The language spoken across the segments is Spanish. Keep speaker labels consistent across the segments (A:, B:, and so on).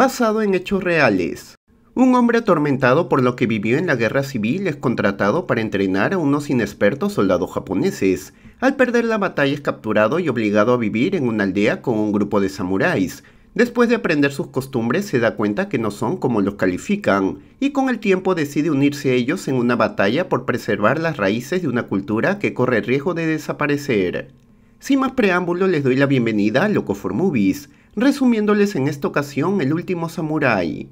A: basado en hechos reales. Un hombre atormentado por lo que vivió en la guerra civil es contratado para entrenar a unos inexpertos soldados japoneses. Al perder la batalla es capturado y obligado a vivir en una aldea con un grupo de samuráis. Después de aprender sus costumbres se da cuenta que no son como los califican, y con el tiempo decide unirse a ellos en una batalla por preservar las raíces de una cultura que corre riesgo de desaparecer. Sin más preámbulo les doy la bienvenida a Loco for Movies, resumiéndoles en esta ocasión El último samurái.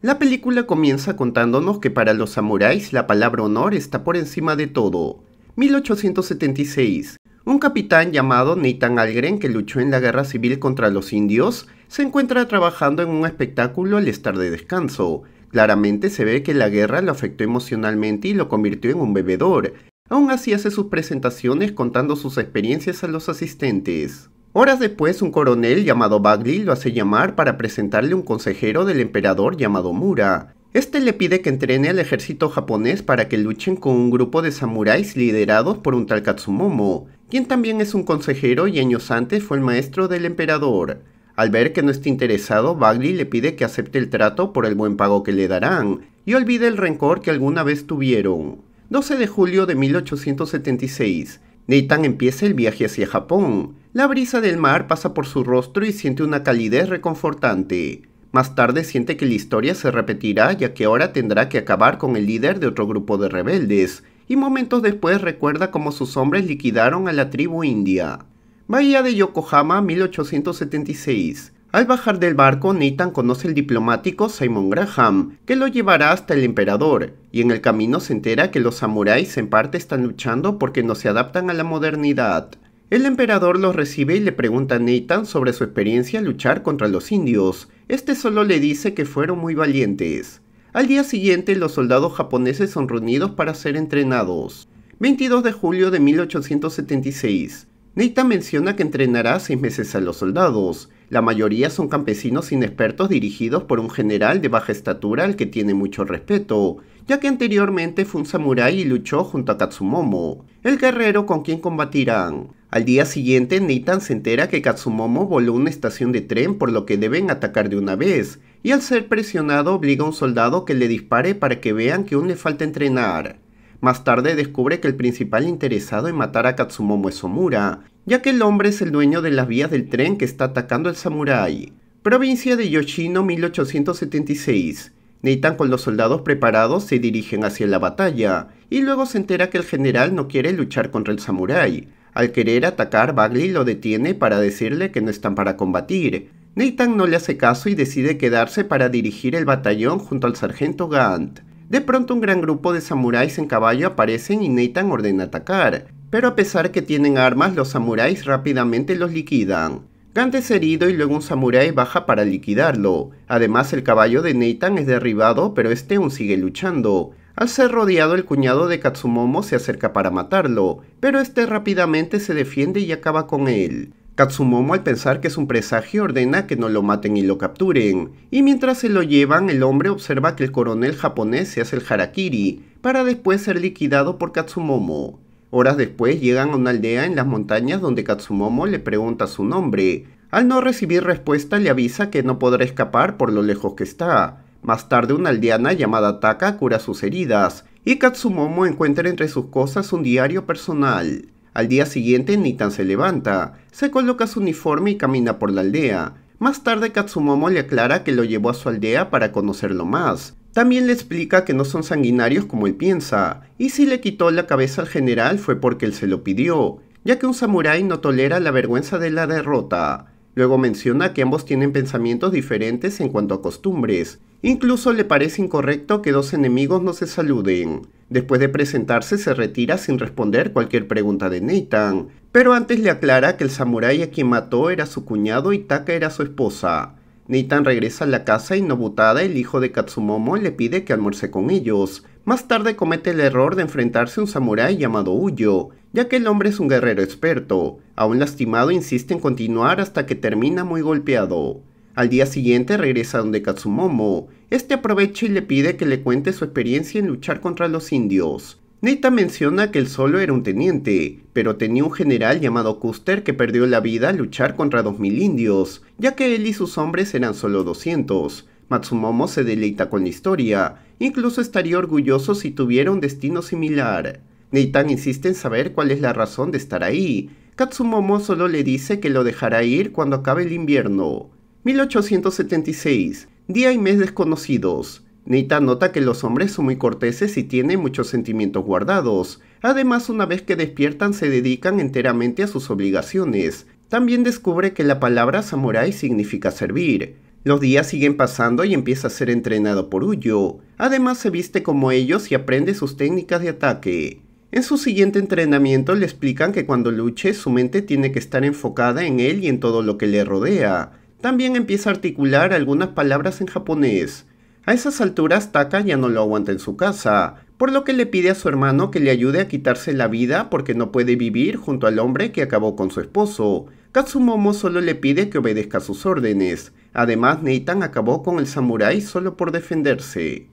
A: La película comienza contándonos que para los samuráis la palabra honor está por encima de todo. 1876, un capitán llamado Nathan Algren que luchó en la guerra civil contra los indios se encuentra trabajando en un espectáculo al estar de descanso. Claramente se ve que la guerra lo afectó emocionalmente y lo convirtió en un bebedor. Aún así hace sus presentaciones contando sus experiencias a los asistentes. Horas después, un coronel llamado Bagley lo hace llamar para presentarle un consejero del emperador llamado Mura. Este le pide que entrene al ejército japonés para que luchen con un grupo de samuráis liderados por un tal Katsumomo, quien también es un consejero y años antes fue el maestro del emperador. Al ver que no está interesado, Bagley le pide que acepte el trato por el buen pago que le darán, y olvide el rencor que alguna vez tuvieron. 12 de julio de 1876, Nathan empieza el viaje hacia Japón, la brisa del mar pasa por su rostro y siente una calidez reconfortante. Más tarde siente que la historia se repetirá ya que ahora tendrá que acabar con el líder de otro grupo de rebeldes, y momentos después recuerda cómo sus hombres liquidaron a la tribu india. Bahía de Yokohama, 1876. Al bajar del barco, Nathan conoce al diplomático Simon Graham, que lo llevará hasta el emperador, y en el camino se entera que los samuráis en parte están luchando porque no se adaptan a la modernidad. El emperador los recibe y le pregunta a Nathan sobre su experiencia luchar contra los indios. Este solo le dice que fueron muy valientes. Al día siguiente, los soldados japoneses son reunidos para ser entrenados. 22 de julio de 1876. Nathan menciona que entrenará seis meses a los soldados. La mayoría son campesinos inexpertos dirigidos por un general de baja estatura al que tiene mucho respeto, ya que anteriormente fue un samurái y luchó junto a Katsumomo, el guerrero con quien combatirán. Al día siguiente, Nathan se entera que Katsumomo voló una estación de tren por lo que deben atacar de una vez, y al ser presionado obliga a un soldado que le dispare para que vean que aún le falta entrenar. Más tarde descubre que el principal interesado en matar a Katsumomo es Omura, ya que el hombre es el dueño de las vías del tren que está atacando al samurái. Provincia de Yoshino 1876. Nathan con los soldados preparados se dirigen hacia la batalla, y luego se entera que el general no quiere luchar contra el samurái, al querer atacar, Bagley lo detiene para decirle que no están para combatir. Nathan no le hace caso y decide quedarse para dirigir el batallón junto al sargento Gant. De pronto un gran grupo de samuráis en caballo aparecen y Nathan ordena atacar, pero a pesar que tienen armas, los samuráis rápidamente los liquidan. Gant es herido y luego un samurái baja para liquidarlo. Además el caballo de Nathan es derribado, pero este aún sigue luchando. Al ser rodeado, el cuñado de Katsumomo se acerca para matarlo, pero este rápidamente se defiende y acaba con él. Katsumomo al pensar que es un presagio ordena que no lo maten y lo capturen, y mientras se lo llevan el hombre observa que el coronel japonés se hace el harakiri, para después ser liquidado por Katsumomo. Horas después llegan a una aldea en las montañas donde Katsumomo le pregunta su nombre. Al no recibir respuesta le avisa que no podrá escapar por lo lejos que está, más tarde una aldeana llamada Taka cura sus heridas y Katsumomo encuentra entre sus cosas un diario personal. Al día siguiente Nitan se levanta, se coloca su uniforme y camina por la aldea. Más tarde Katsumomo le aclara que lo llevó a su aldea para conocerlo más. También le explica que no son sanguinarios como él piensa, y si le quitó la cabeza al general fue porque él se lo pidió, ya que un samurái no tolera la vergüenza de la derrota. Luego menciona que ambos tienen pensamientos diferentes en cuanto a costumbres, Incluso le parece incorrecto que dos enemigos no se saluden. Después de presentarse se retira sin responder cualquier pregunta de Nathan, pero antes le aclara que el samurái a quien mató era su cuñado y Taka era su esposa. Nathan regresa a la casa y Nobutada, el hijo de Katsumomo, le pide que almuerce con ellos. Más tarde comete el error de enfrentarse a un samurái llamado Uyo, ya que el hombre es un guerrero experto. Aún lastimado insiste en continuar hasta que termina muy golpeado. Al día siguiente regresa donde Katsumomo. Este aprovecha y le pide que le cuente su experiencia en luchar contra los indios. Neita menciona que él solo era un teniente, pero tenía un general llamado Custer que perdió la vida al luchar contra 2.000 indios, ya que él y sus hombres eran solo 200. Matsumomo se deleita con la historia, incluso estaría orgulloso si tuviera un destino similar. Neitan insiste en saber cuál es la razón de estar ahí. Katsumomo solo le dice que lo dejará ir cuando acabe el invierno. 1876. Día y mes desconocidos. Neita nota que los hombres son muy corteses y tienen muchos sentimientos guardados. Además, una vez que despiertan se dedican enteramente a sus obligaciones. También descubre que la palabra samurai significa servir. Los días siguen pasando y empieza a ser entrenado por Uyo. Además se viste como ellos y aprende sus técnicas de ataque. En su siguiente entrenamiento le explican que cuando luche su mente tiene que estar enfocada en él y en todo lo que le rodea. También empieza a articular algunas palabras en japonés. A esas alturas Taka ya no lo aguanta en su casa, por lo que le pide a su hermano que le ayude a quitarse la vida porque no puede vivir junto al hombre que acabó con su esposo. Katsumomo solo le pide que obedezca sus órdenes. Además, Neitan acabó con el samurái solo por defenderse.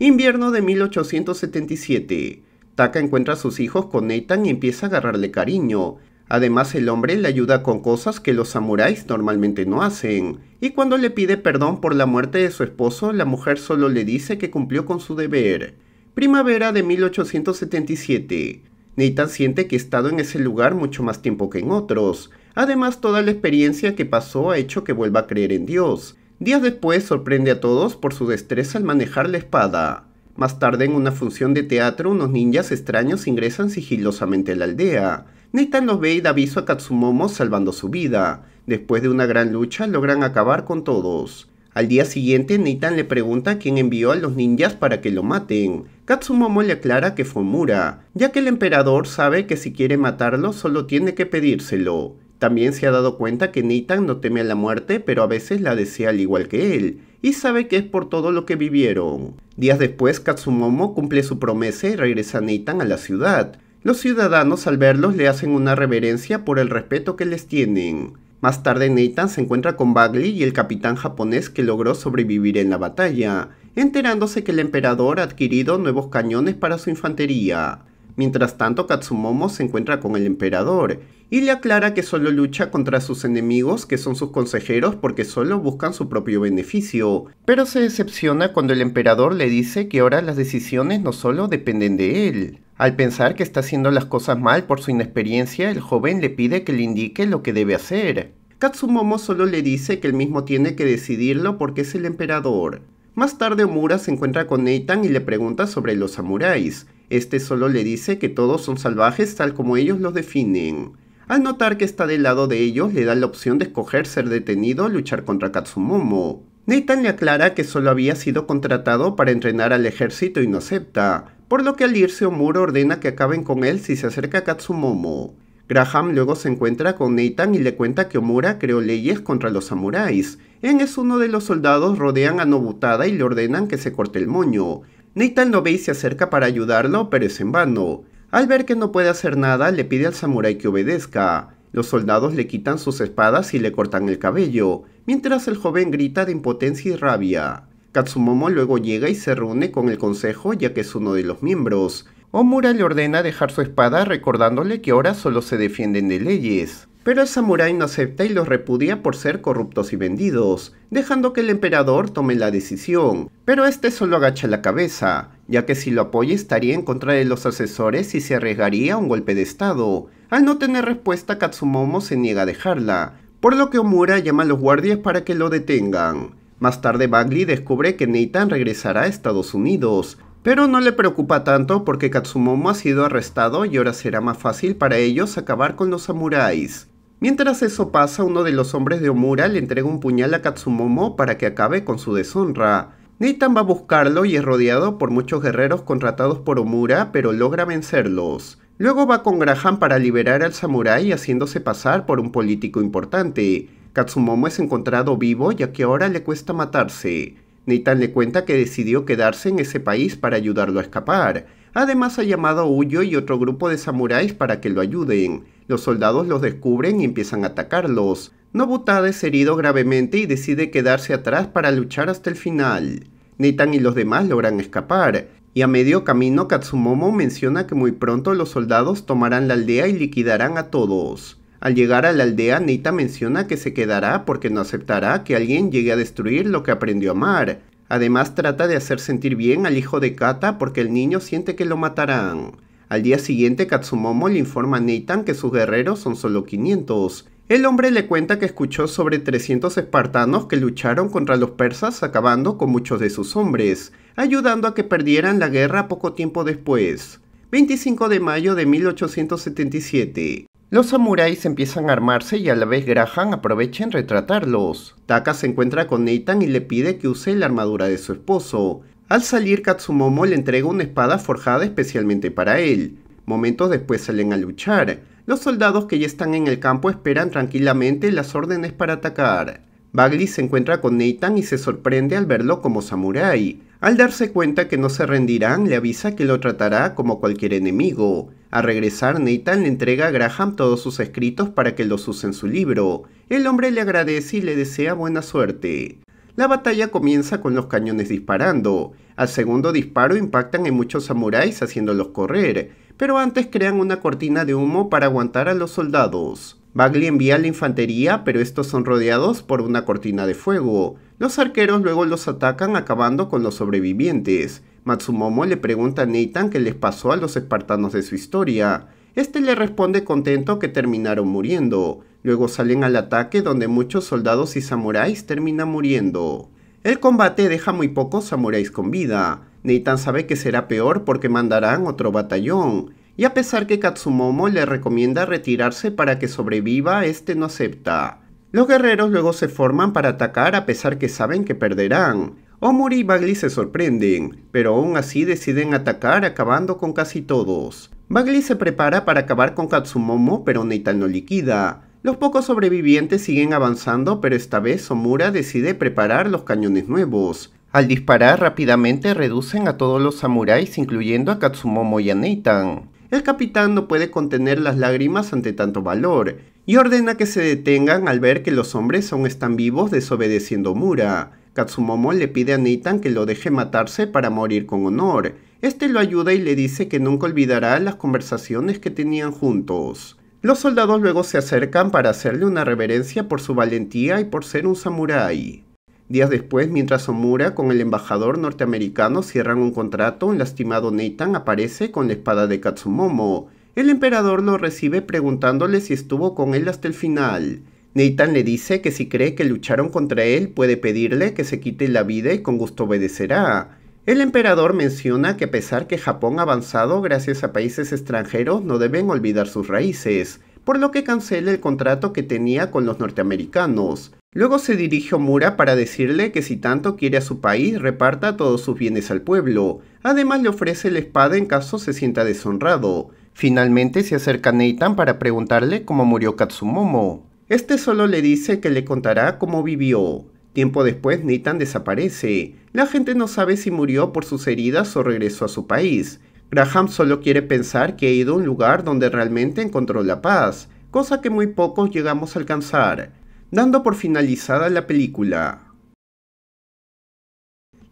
A: Invierno de 1877. Taka encuentra a sus hijos con Neitan y empieza a agarrarle cariño, Además, el hombre le ayuda con cosas que los samuráis normalmente no hacen. Y cuando le pide perdón por la muerte de su esposo, la mujer solo le dice que cumplió con su deber. Primavera de 1877. Nathan siente que ha estado en ese lugar mucho más tiempo que en otros. Además, toda la experiencia que pasó ha hecho que vuelva a creer en Dios. Días después sorprende a todos por su destreza al manejar la espada. Más tarde, en una función de teatro, unos ninjas extraños ingresan sigilosamente a la aldea. Nathan los ve y da aviso a Katsumomo salvando su vida. Después de una gran lucha logran acabar con todos. Al día siguiente Nathan le pregunta quién envió a los ninjas para que lo maten. Katsumomo le aclara que fue Mura, ya que el emperador sabe que si quiere matarlo solo tiene que pedírselo. También se ha dado cuenta que Nathan no teme a la muerte pero a veces la desea al igual que él, y sabe que es por todo lo que vivieron. Días después Katsumomo cumple su promesa y regresa a a la ciudad, los ciudadanos al verlos le hacen una reverencia por el respeto que les tienen. Más tarde Nathan se encuentra con Bagley y el capitán japonés que logró sobrevivir en la batalla, enterándose que el emperador ha adquirido nuevos cañones para su infantería. Mientras tanto, Katsumomo se encuentra con el emperador y le aclara que solo lucha contra sus enemigos, que son sus consejeros, porque solo buscan su propio beneficio. Pero se decepciona cuando el emperador le dice que ahora las decisiones no solo dependen de él, al pensar que está haciendo las cosas mal por su inexperiencia, el joven le pide que le indique lo que debe hacer. Katsumomo solo le dice que él mismo tiene que decidirlo porque es el emperador. Más tarde Omura se encuentra con Nathan y le pregunta sobre los samuráis. Este solo le dice que todos son salvajes tal como ellos los definen. Al notar que está del lado de ellos, le da la opción de escoger ser detenido o luchar contra Katsumomo. Nathan le aclara que solo había sido contratado para entrenar al ejército y no acepta por lo que al irse Omura ordena que acaben con él si se acerca a Katsumomo. Graham luego se encuentra con Nathan y le cuenta que Omura creó leyes contra los samuráis. En es uno de los soldados rodean a Nobutada y le ordenan que se corte el moño. Nathan lo ve y se acerca para ayudarlo, pero es en vano. Al ver que no puede hacer nada, le pide al samurái que obedezca. Los soldados le quitan sus espadas y le cortan el cabello, mientras el joven grita de impotencia y rabia. Katsumomo luego llega y se reúne con el consejo ya que es uno de los miembros. Omura le ordena dejar su espada recordándole que ahora solo se defienden de leyes. Pero el samurái no acepta y los repudia por ser corruptos y vendidos, dejando que el emperador tome la decisión. Pero este solo agacha la cabeza, ya que si lo apoya estaría en contra de los asesores y se arriesgaría a un golpe de estado. Al no tener respuesta, Katsumomo se niega a dejarla, por lo que Omura llama a los guardias para que lo detengan. Más tarde Bagley descubre que Nathan regresará a Estados Unidos, pero no le preocupa tanto porque Katsumomo ha sido arrestado y ahora será más fácil para ellos acabar con los samuráis. Mientras eso pasa, uno de los hombres de Omura le entrega un puñal a Katsumomo para que acabe con su deshonra. Nathan va a buscarlo y es rodeado por muchos guerreros contratados por Omura, pero logra vencerlos. Luego va con Graham para liberar al samurái haciéndose pasar por un político importante. Katsumomo es encontrado vivo ya que ahora le cuesta matarse. Nathan le cuenta que decidió quedarse en ese país para ayudarlo a escapar. Además ha llamado a Uyo y otro grupo de samuráis para que lo ayuden. Los soldados los descubren y empiezan a atacarlos. Nobutada es herido gravemente y decide quedarse atrás para luchar hasta el final. Nathan y los demás logran escapar, y a medio camino Katsumomo menciona que muy pronto los soldados tomarán la aldea y liquidarán a todos. Al llegar a la aldea, Nita menciona que se quedará porque no aceptará que alguien llegue a destruir lo que aprendió a amar. Además trata de hacer sentir bien al hijo de Kata porque el niño siente que lo matarán. Al día siguiente Katsumomo le informa a Nathan que sus guerreros son solo 500. El hombre le cuenta que escuchó sobre 300 espartanos que lucharon contra los persas acabando con muchos de sus hombres, ayudando a que perdieran la guerra poco tiempo después. 25 de mayo de 1877. Los samuráis empiezan a armarse y a la vez Graham aprovecha en retratarlos. Taka se encuentra con Nathan y le pide que use la armadura de su esposo. Al salir Katsumomo le entrega una espada forjada especialmente para él. Momentos después salen a luchar. Los soldados que ya están en el campo esperan tranquilamente las órdenes para atacar. Bagley se encuentra con Nathan y se sorprende al verlo como samurái. Al darse cuenta que no se rendirán, le avisa que lo tratará como cualquier enemigo. al regresar, Nathan le entrega a Graham todos sus escritos para que los use en su libro. El hombre le agradece y le desea buena suerte. La batalla comienza con los cañones disparando. Al segundo disparo impactan en muchos samuráis haciéndolos correr, pero antes crean una cortina de humo para aguantar a los soldados. Bagley envía la infantería, pero estos son rodeados por una cortina de fuego. Los arqueros luego los atacan acabando con los sobrevivientes. Matsumomo le pregunta a Nathan qué les pasó a los espartanos de su historia. Este le responde contento que terminaron muriendo. Luego salen al ataque donde muchos soldados y samuráis terminan muriendo. El combate deja muy pocos samuráis con vida. Nathan sabe que será peor porque mandarán otro batallón y a pesar que Katsumomo le recomienda retirarse para que sobreviva, este no acepta. Los guerreros luego se forman para atacar a pesar que saben que perderán. Omori y Bagley se sorprenden, pero aún así deciden atacar acabando con casi todos. Bagley se prepara para acabar con Katsumomo, pero Neitan no liquida. Los pocos sobrevivientes siguen avanzando, pero esta vez Omura decide preparar los cañones nuevos. Al disparar rápidamente reducen a todos los samuráis, incluyendo a Katsumomo y a Nathan el capitán no puede contener las lágrimas ante tanto valor, y ordena que se detengan al ver que los hombres aún están vivos desobedeciendo Mura. Katsumomo le pide a Nathan que lo deje matarse para morir con honor. Este lo ayuda y le dice que nunca olvidará las conversaciones que tenían juntos. Los soldados luego se acercan para hacerle una reverencia por su valentía y por ser un samurái. Días después, mientras Omura con el embajador norteamericano cierran un contrato, un lastimado Nathan aparece con la espada de Katsumomo. El emperador lo recibe preguntándole si estuvo con él hasta el final. Nathan le dice que si cree que lucharon contra él puede pedirle que se quite la vida y con gusto obedecerá. El emperador menciona que a pesar que Japón ha avanzado gracias a países extranjeros no deben olvidar sus raíces, por lo que cancela el contrato que tenía con los norteamericanos. Luego se dirigió a Mura para decirle que si tanto quiere a su país, reparta todos sus bienes al pueblo. Además le ofrece la espada en caso se sienta deshonrado. Finalmente se acerca a para preguntarle cómo murió Katsumomo. Este solo le dice que le contará cómo vivió. Tiempo después Nathan desaparece. La gente no sabe si murió por sus heridas o regresó a su país. Graham solo quiere pensar que ha ido a un lugar donde realmente encontró la paz, cosa que muy pocos llegamos a alcanzar dando por finalizada la película.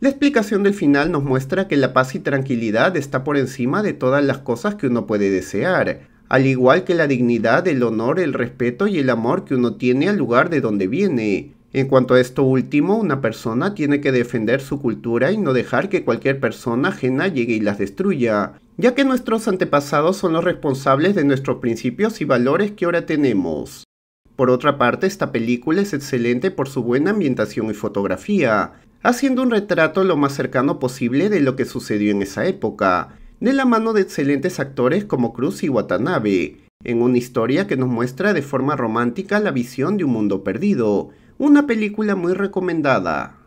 A: La explicación del final nos muestra que la paz y tranquilidad está por encima de todas las cosas que uno puede desear, al igual que la dignidad, el honor, el respeto y el amor que uno tiene al lugar de donde viene. En cuanto a esto último, una persona tiene que defender su cultura y no dejar que cualquier persona ajena llegue y las destruya, ya que nuestros antepasados son los responsables de nuestros principios y valores que ahora tenemos. Por otra parte, esta película es excelente por su buena ambientación y fotografía, haciendo un retrato lo más cercano posible de lo que sucedió en esa época, de la mano de excelentes actores como Cruz y Watanabe, en una historia que nos muestra de forma romántica la visión de un mundo perdido, una película muy recomendada.